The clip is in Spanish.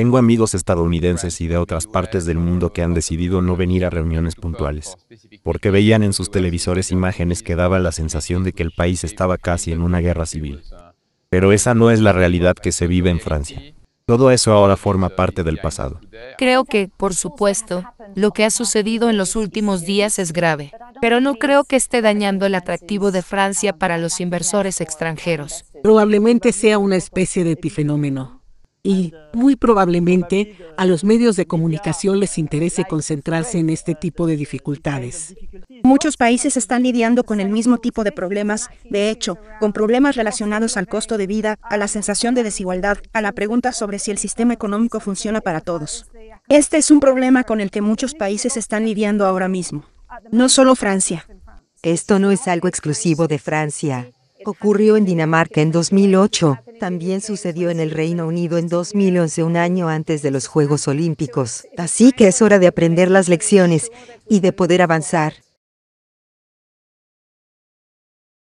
Tengo amigos estadounidenses y de otras partes del mundo que han decidido no venir a reuniones puntuales, porque veían en sus televisores imágenes que daban la sensación de que el país estaba casi en una guerra civil. Pero esa no es la realidad que se vive en Francia. Todo eso ahora forma parte del pasado. Creo que, por supuesto, lo que ha sucedido en los últimos días es grave, pero no creo que esté dañando el atractivo de Francia para los inversores extranjeros. Probablemente sea una especie de epifenómeno y muy probablemente a los medios de comunicación les interese concentrarse en este tipo de dificultades. Muchos países están lidiando con el mismo tipo de problemas, de hecho, con problemas relacionados al costo de vida, a la sensación de desigualdad, a la pregunta sobre si el sistema económico funciona para todos. Este es un problema con el que muchos países están lidiando ahora mismo, no solo Francia. Esto no es algo exclusivo de Francia. Ocurrió en Dinamarca en 2008, también sucedió en el Reino Unido en 2011, un año antes de los Juegos Olímpicos. Así que es hora de aprender las lecciones y de poder avanzar.